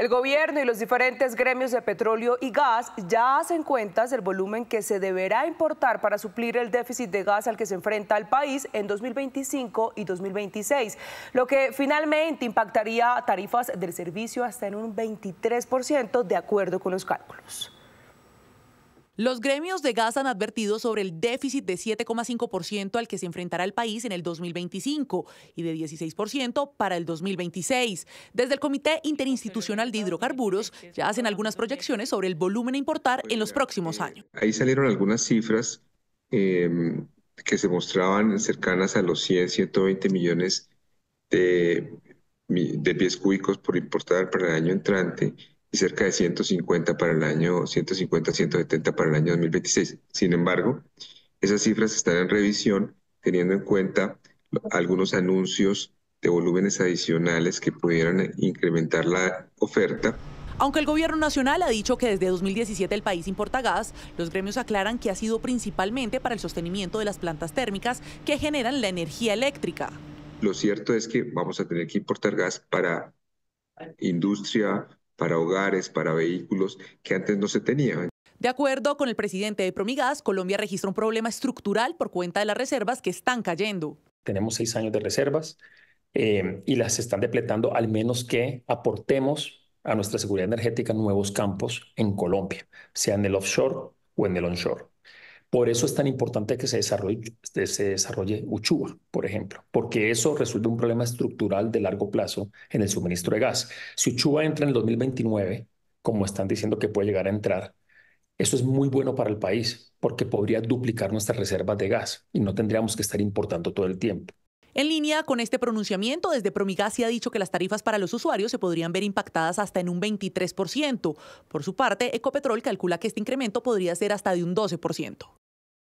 El gobierno y los diferentes gremios de petróleo y gas ya hacen cuentas del volumen que se deberá importar para suplir el déficit de gas al que se enfrenta el país en 2025 y 2026, lo que finalmente impactaría tarifas del servicio hasta en un 23% de acuerdo con los cálculos. Los gremios de gas han advertido sobre el déficit de 7,5% al que se enfrentará el país en el 2025 y de 16% para el 2026. Desde el Comité Interinstitucional de Hidrocarburos ya hacen algunas proyecciones sobre el volumen a importar en los próximos años. Ahí salieron algunas cifras em, que se mostraban cercanas a los 100, 120 millones de, de pies cúbicos por importar para el año entrante y cerca de 150 para el año 150 170 para el año 2026. Sin embargo, esas cifras están en revisión teniendo en cuenta algunos anuncios de volúmenes adicionales que pudieran incrementar la oferta. Aunque el gobierno nacional ha dicho que desde 2017 el país importa gas, los gremios aclaran que ha sido principalmente para el sostenimiento de las plantas térmicas que generan la energía eléctrica. Lo cierto es que vamos a tener que importar gas para industria, para hogares, para vehículos que antes no se tenían. De acuerdo con el presidente de Promigas, Colombia registra un problema estructural por cuenta de las reservas que están cayendo. Tenemos seis años de reservas eh, y las están depletando al menos que aportemos a nuestra seguridad energética nuevos campos en Colombia, sea en el offshore o en el onshore. Por eso es tan importante que se desarrolle, este, se por ejemplo, porque eso resuelve un problema estructural de largo plazo en el suministro de gas. Si Uchua entra en el 2029, como están diciendo que puede llegar a entrar, eso es muy bueno para el país porque podría duplicar nuestras reservas de gas y no tendríamos que estar importando todo el tiempo. En línea con este pronunciamiento, desde Promigas se ha dicho que las tarifas para los usuarios se podrían ver impactadas hasta en un 23%. Por su parte, Ecopetrol calcula que este incremento podría ser hasta de un 12%.